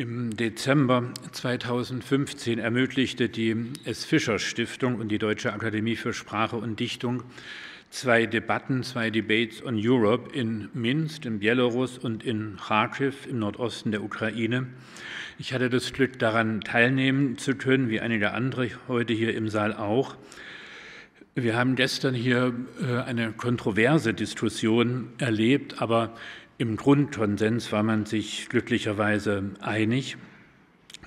Im Dezember 2015 ermöglichte die S. Fischer Stiftung und die Deutsche Akademie für Sprache und Dichtung zwei Debatten, zwei Debates on Europe in Minsk, in Belarus und in Kharkiv im Nordosten der Ukraine. Ich hatte das Glück, daran teilnehmen zu können, wie einige andere heute hier im Saal auch. Wir haben gestern hier äh, eine kontroverse Diskussion erlebt, aber im Grundkonsens war man sich glücklicherweise einig.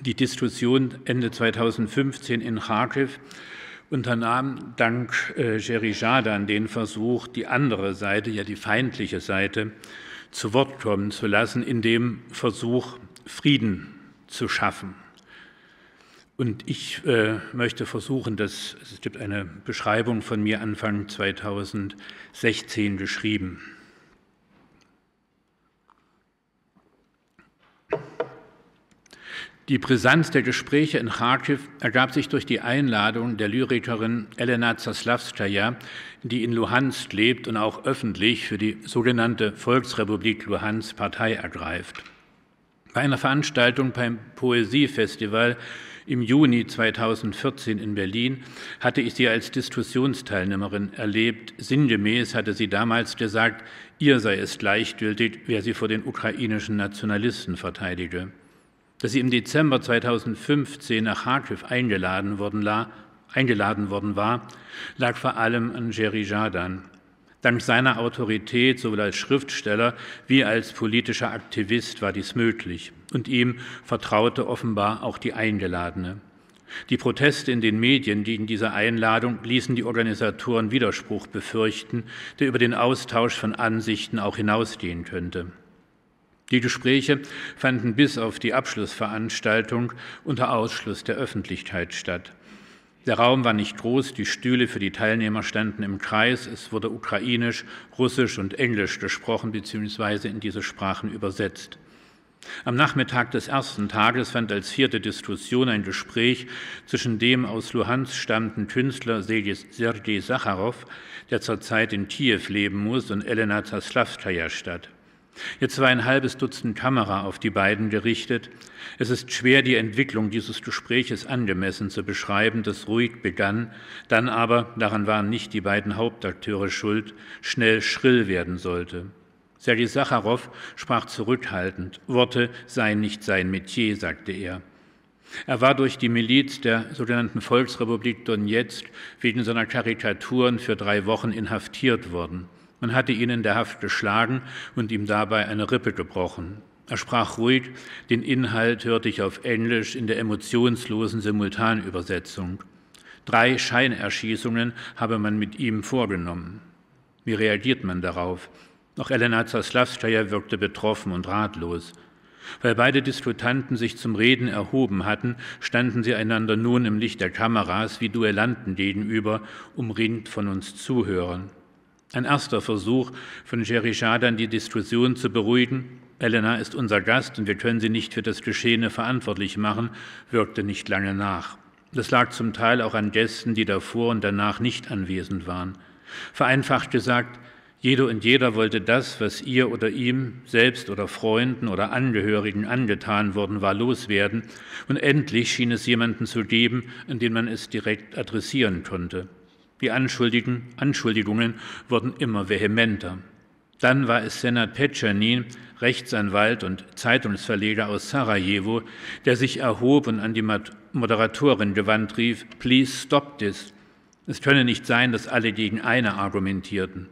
Die Diskussion Ende 2015 in Kharkiv unternahm dank äh, Jerry Jadan den Versuch, die andere Seite, ja die feindliche Seite, zu Wort kommen zu lassen, in dem Versuch, Frieden zu schaffen. Und ich äh, möchte versuchen, dass es gibt eine Beschreibung von mir Anfang 2016 geschrieben. Die Brisanz der Gespräche in Kharkiv ergab sich durch die Einladung der Lyrikerin Elena Zaslavskaya, die in Luhansk lebt und auch öffentlich für die sogenannte Volksrepublik Luhansk Partei ergreift. Bei einer Veranstaltung beim Poesiefestival im Juni 2014 in Berlin hatte ich sie als Diskussionsteilnehmerin erlebt. Sinngemäß hatte sie damals gesagt, ihr sei es gleichgültig, wer sie vor den ukrainischen Nationalisten verteidige dass sie im Dezember 2015 nach Kharkiv eingeladen worden, eingeladen worden war, lag vor allem an Jerry Jardan. Dank seiner Autorität sowohl als Schriftsteller wie als politischer Aktivist war dies möglich und ihm vertraute offenbar auch die Eingeladene. Die Proteste in den Medien gegen diese Einladung ließen die Organisatoren Widerspruch befürchten, der über den Austausch von Ansichten auch hinausgehen könnte. Die Gespräche fanden bis auf die Abschlussveranstaltung unter Ausschluss der Öffentlichkeit statt. Der Raum war nicht groß, die Stühle für die Teilnehmer standen im Kreis, es wurde ukrainisch, russisch und englisch gesprochen bzw. in diese Sprachen übersetzt. Am Nachmittag des ersten Tages fand als vierte Diskussion ein Gespräch zwischen dem aus Luhansk stammenden Künstler Sergei Sacharow, der zurzeit in Kiew leben muss, und Elena Zaslavskaya statt. Jetzt war ein halbes Dutzend Kamera auf die beiden gerichtet. Es ist schwer, die Entwicklung dieses Gespräches angemessen zu beschreiben, das ruhig begann, dann aber, daran waren nicht die beiden Hauptakteure schuld, schnell schrill werden sollte. Sergei Sacharow sprach zurückhaltend. Worte seien nicht sein Metier, sagte er. Er war durch die Miliz der sogenannten Volksrepublik Donetsk wegen seiner Karikaturen für drei Wochen inhaftiert worden. Man hatte ihn in der Haft geschlagen und ihm dabei eine Rippe gebrochen. Er sprach ruhig, den Inhalt hörte ich auf Englisch in der emotionslosen Simultanübersetzung. Drei Scheinerschießungen habe man mit ihm vorgenommen. Wie reagiert man darauf? Auch Elena Zaslavskaya wirkte betroffen und ratlos. Weil beide Diskutanten sich zum Reden erhoben hatten, standen sie einander nun im Licht der Kameras wie Duellanten gegenüber, umringt von uns Zuhörern. Ein erster Versuch von Jerry Schadan, die Diskussion zu beruhigen. Elena ist unser Gast und wir können sie nicht für das Geschehene verantwortlich machen, wirkte nicht lange nach. Das lag zum Teil auch an Gästen, die davor und danach nicht anwesend waren. Vereinfacht gesagt, jede und jeder wollte das, was ihr oder ihm selbst oder Freunden oder Angehörigen angetan worden war, loswerden, und endlich schien es jemanden zu geben, an den man es direkt adressieren konnte. Die Anschuldigungen wurden immer vehementer. Dann war es Senat Petschenin, Rechtsanwalt und Zeitungsverleger aus Sarajevo, der sich erhob und an die Moderatorin gewandt rief, Please stop this. Es könne nicht sein, dass alle gegen eine argumentierten.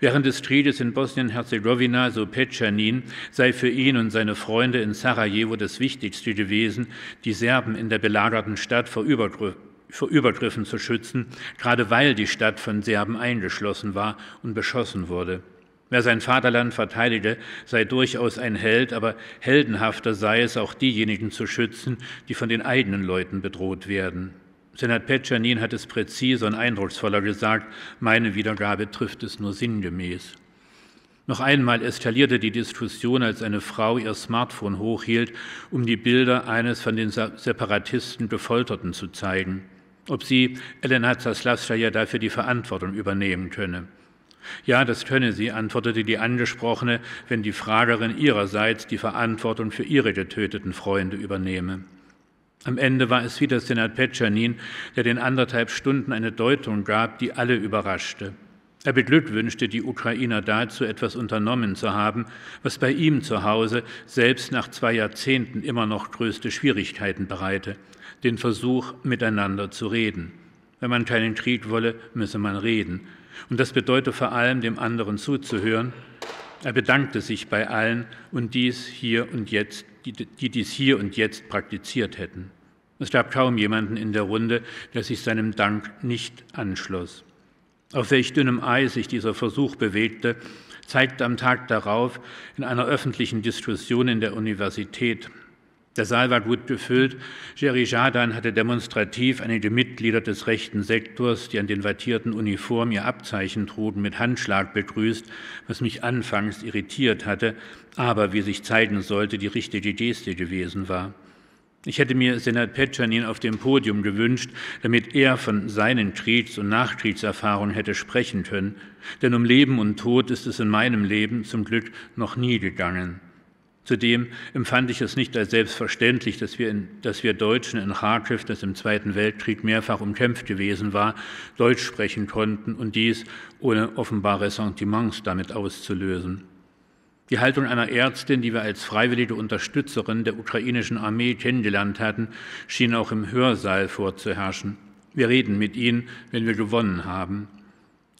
Während des Krieges in Bosnien-Herzegowina, so Petschanin, sei für ihn und seine Freunde in Sarajevo das Wichtigste gewesen, die Serben in der belagerten Stadt vor Übergriffen vor Übergriffen zu schützen, gerade weil die Stadt von Serben eingeschlossen war und beschossen wurde. Wer sein Vaterland verteidige, sei durchaus ein Held, aber heldenhafter sei es, auch diejenigen zu schützen, die von den eigenen Leuten bedroht werden. Senat Petchanin hat es präziser und eindrucksvoller gesagt, meine Wiedergabe trifft es nur sinngemäß. Noch einmal eskalierte die Diskussion, als eine Frau ihr Smartphone hochhielt, um die Bilder eines von den Separatisten Gefolterten zu zeigen ob sie, Elena Zaslawskaja, dafür die Verantwortung übernehmen könne. Ja, das könne sie, antwortete die Angesprochene, wenn die Fragerin ihrerseits die Verantwortung für ihre getöteten Freunde übernehme. Am Ende war es wieder Senat Petschanin, der den anderthalb Stunden eine Deutung gab, die alle überraschte. Er beglückwünschte die Ukrainer dazu, etwas unternommen zu haben, was bei ihm zu Hause selbst nach zwei Jahrzehnten immer noch größte Schwierigkeiten bereite den Versuch, miteinander zu reden. Wenn man keinen Krieg wolle, müsse man reden. Und das bedeutet vor allem, dem anderen zuzuhören. Er bedankte sich bei allen und dies hier und jetzt, die, dies hier und jetzt praktiziert hätten. Es gab kaum jemanden in der Runde, der sich seinem Dank nicht anschloss. Auf welch dünnem Eis sich dieser Versuch bewegte, zeigte am Tag darauf in einer öffentlichen Diskussion in der Universität der Saal war gut gefüllt. Jerry Jardin hatte demonstrativ einige Mitglieder des rechten Sektors, die an den wattierten Uniformen ihr Abzeichen trugen, mit Handschlag begrüßt, was mich anfangs irritiert hatte, aber wie sich zeigen sollte, die richtige Geste gewesen war. Ich hätte mir Senat Petschanin auf dem Podium gewünscht, damit er von seinen Kriegs- und Nachkriegserfahrungen hätte sprechen können, denn um Leben und Tod ist es in meinem Leben zum Glück noch nie gegangen. Zudem empfand ich es nicht als selbstverständlich, dass wir, in, dass wir Deutschen in Kharkiv, das im Zweiten Weltkrieg mehrfach umkämpft gewesen war, Deutsch sprechen konnten und dies ohne offenbar Ressentiments damit auszulösen. Die Haltung einer Ärztin, die wir als freiwillige Unterstützerin der ukrainischen Armee kennengelernt hatten, schien auch im Hörsaal vorzuherrschen. Wir reden mit ihnen, wenn wir gewonnen haben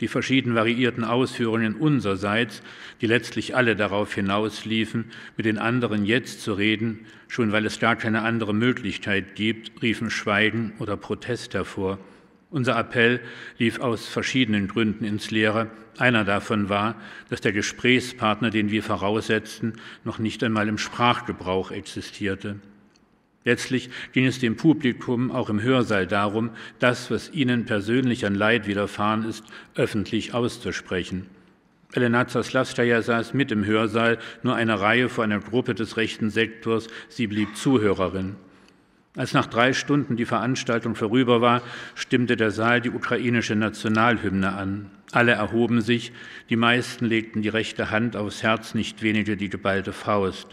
die verschieden variierten Ausführungen unsererseits, die letztlich alle darauf hinausliefen, mit den anderen jetzt zu reden, schon weil es gar keine andere Möglichkeit gibt, riefen Schweigen oder Protest hervor. Unser Appell lief aus verschiedenen Gründen ins Leere. Einer davon war, dass der Gesprächspartner, den wir voraussetzten, noch nicht einmal im Sprachgebrauch existierte. Letztlich ging es dem Publikum auch im Hörsaal darum, das, was ihnen persönlich an Leid widerfahren ist, öffentlich auszusprechen. Elena Zaslavskaya saß mit im Hörsaal, nur eine Reihe vor einer Gruppe des rechten Sektors. Sie blieb Zuhörerin. Als nach drei Stunden die Veranstaltung vorüber war, stimmte der Saal die ukrainische Nationalhymne an. Alle erhoben sich, die meisten legten die rechte Hand aufs Herz, nicht wenige die geballte Faust.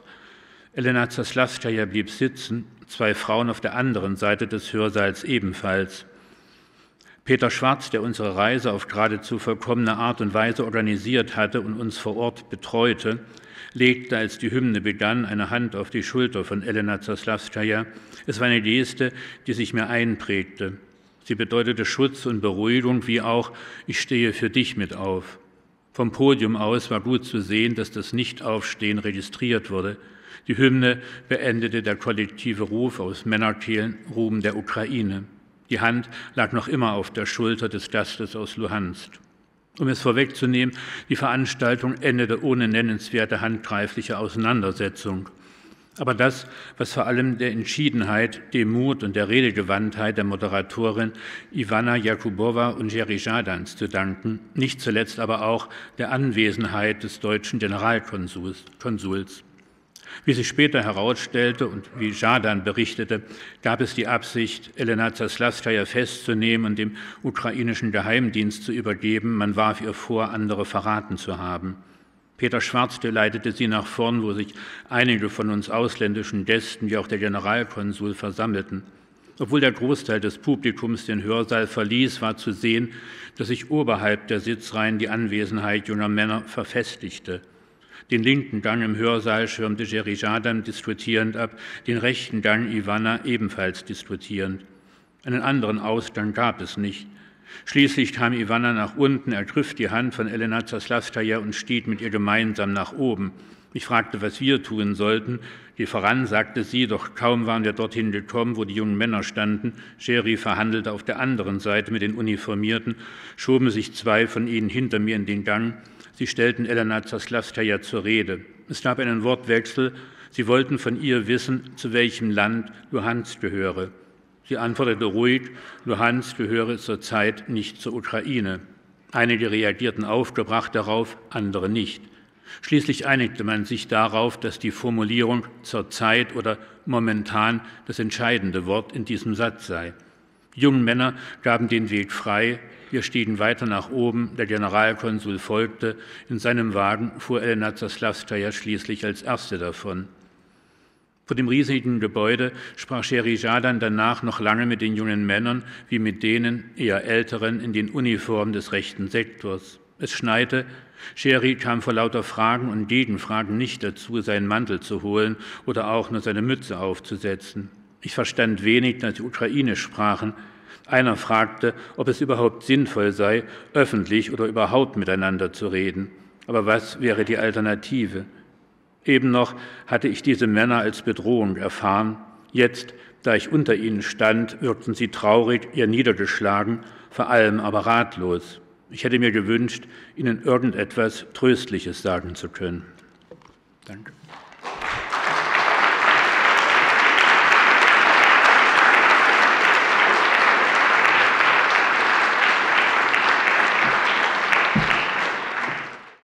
Elena Zaslavskaja blieb sitzen, zwei Frauen auf der anderen Seite des Hörsaals ebenfalls. Peter Schwarz, der unsere Reise auf geradezu vollkommene Art und Weise organisiert hatte und uns vor Ort betreute, legte, als die Hymne begann, eine Hand auf die Schulter von Elena Zaslavskaja. Es war eine Geste, die sich mir einprägte. Sie bedeutete Schutz und Beruhigung, wie auch ich stehe für dich mit auf. Vom Podium aus war gut zu sehen, dass das Nichtaufstehen registriert wurde. Die Hymne beendete der kollektive Ruf aus Männerkehlen Ruben der Ukraine. Die Hand lag noch immer auf der Schulter des Gastes aus Luhansk. Um es vorwegzunehmen, die Veranstaltung endete ohne nennenswerte handgreifliche Auseinandersetzung. Aber das, was vor allem der Entschiedenheit, dem Mut und der Redegewandtheit der Moderatorin Ivana Jakubowa und Jerry Jadans zu danken, nicht zuletzt aber auch der Anwesenheit des deutschen Generalkonsuls. Wie sich später herausstellte und wie Jadan berichtete, gab es die Absicht, Elena Zaslaskaya festzunehmen und dem ukrainischen Geheimdienst zu übergeben. Man warf ihr vor, andere verraten zu haben. Peter Schwarzte leitete sie nach vorn, wo sich einige von uns ausländischen Gästen, wie auch der Generalkonsul, versammelten. Obwohl der Großteil des Publikums den Hörsaal verließ, war zu sehen, dass sich oberhalb der Sitzreihen die Anwesenheit junger Männer verfestigte den Linken dann im Hörsaal schirmte Jerry Jardin diskutierend ab, den Rechten dann Ivana ebenfalls diskutierend. Einen anderen Ausgang gab es nicht. Schließlich kam Ivana nach unten, ergriff die Hand von Elena Zaslastaja und stieg mit ihr gemeinsam nach oben. Ich fragte, was wir tun sollten. Die voran sagte sie, doch kaum waren wir dorthin gekommen, wo die jungen Männer standen. Sherry verhandelte auf der anderen Seite mit den Uniformierten, schoben sich zwei von ihnen hinter mir in den Gang. Sie stellten Elena Zaslaskaya zur Rede. Es gab einen Wortwechsel. Sie wollten von ihr wissen, zu welchem Land Luhansk gehöre. Sie antwortete ruhig, Luhansk gehöre zurzeit nicht zur Ukraine. Einige reagierten aufgebracht darauf, andere nicht. Schließlich einigte man sich darauf, dass die Formulierung zurzeit oder momentan das entscheidende Wort in diesem Satz sei. Die jungen Männer gaben den Weg frei, wir stiegen weiter nach oben. Der Generalkonsul folgte. In seinem Wagen fuhr Elena Zaslavskaya schließlich als Erste davon. Vor dem riesigen Gebäude sprach Jadan danach noch lange mit den jungen Männern wie mit denen, eher älteren, in den Uniformen des rechten Sektors. Es schneite. Scheri kam vor lauter Fragen und Gegenfragen nicht dazu, seinen Mantel zu holen oder auch nur seine Mütze aufzusetzen. Ich verstand wenig, dass sie Ukrainisch sprachen. Einer fragte, ob es überhaupt sinnvoll sei, öffentlich oder überhaupt miteinander zu reden. Aber was wäre die Alternative? Eben noch hatte ich diese Männer als Bedrohung erfahren. Jetzt, da ich unter ihnen stand, wirkten sie traurig, ihr niedergeschlagen, vor allem aber ratlos. Ich hätte mir gewünscht, ihnen irgendetwas Tröstliches sagen zu können. Danke.